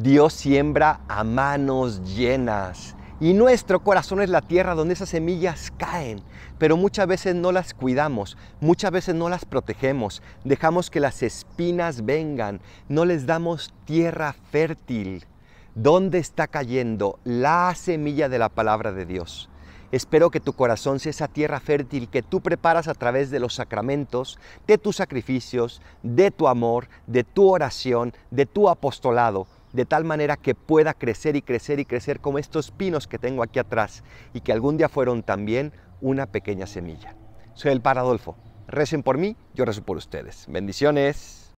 Dios siembra a manos llenas. Y nuestro corazón es la tierra donde esas semillas caen, pero muchas veces no las cuidamos, muchas veces no las protegemos, dejamos que las espinas vengan, no les damos tierra fértil. ¿Dónde está cayendo la semilla de la palabra de Dios? Espero que tu corazón sea esa tierra fértil que tú preparas a través de los sacramentos, de tus sacrificios, de tu amor, de tu oración, de tu apostolado de tal manera que pueda crecer y crecer y crecer como estos pinos que tengo aquí atrás y que algún día fueron también una pequeña semilla. Soy el Paradolfo. Recen por mí, yo rezo por ustedes. Bendiciones.